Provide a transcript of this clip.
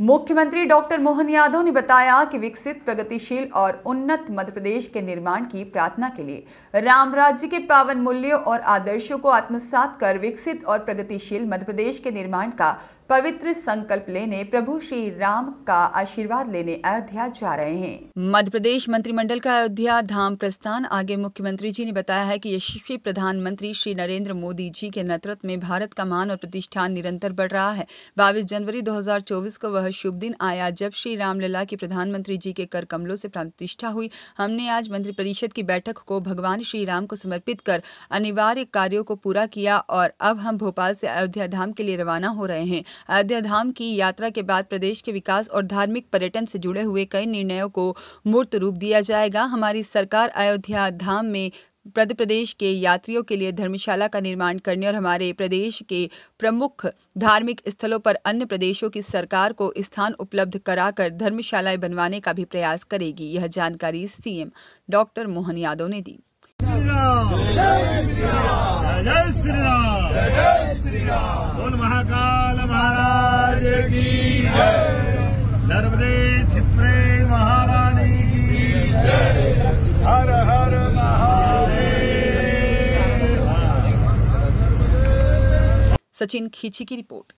मुख्यमंत्री डॉक्टर मोहन यादव ने बताया कि विकसित प्रगतिशील और उन्नत मध्य प्रदेश के निर्माण की प्रार्थना के लिए राम राज्य के पावन मूल्यों और आदर्शों को आत्मसात कर विकसित और प्रगतिशील मध्य प्रदेश के निर्माण का पवित्र संकल्प लेने प्रभु श्री राम का आशीर्वाद लेने अयोध्या जा रहे हैं मध्य प्रदेश मंत्रिमंडल का अयोध्या धाम प्रस्थान आगे मुख्यमंत्री जी ने बताया है कि यशस्वी प्रधानमंत्री श्री नरेंद्र मोदी जी के नेतृत्व में भारत का मान और प्रतिष्ठान निरंतर बढ़ रहा है बाईस जनवरी 2024 को वह वह शुभ दिन आया जब श्री रामलला की प्रधानमंत्री जी के कर कमलों से प्रतिष्ठा हुई हमने आज मंत्रिपरिषद की बैठक को भगवान श्री राम को समर्पित कर अनिवार्य कार्यों को पूरा किया और अब हम भोपाल से अयोध्या धाम के लिए रवाना हो रहे हैं अयोध्या धाम की यात्रा के बाद प्रदेश के विकास और धार्मिक पर्यटन से जुड़े हुए कई निर्णयों को मूर्त रूप दिया जाएगा हमारी सरकार अयोध्या धाम में मध्य प्रदेश के यात्रियों के लिए धर्मशाला का निर्माण करने और हमारे प्रदेश के प्रमुख धार्मिक स्थलों पर अन्य प्रदेशों की सरकार को स्थान उपलब्ध कराकर धर्मशालाएं बनवाने का भी प्रयास करेगी यह जानकारी सीएम डॉक्टर मोहन यादव ने दी श्री राम सचिन खीची की रिपोर्ट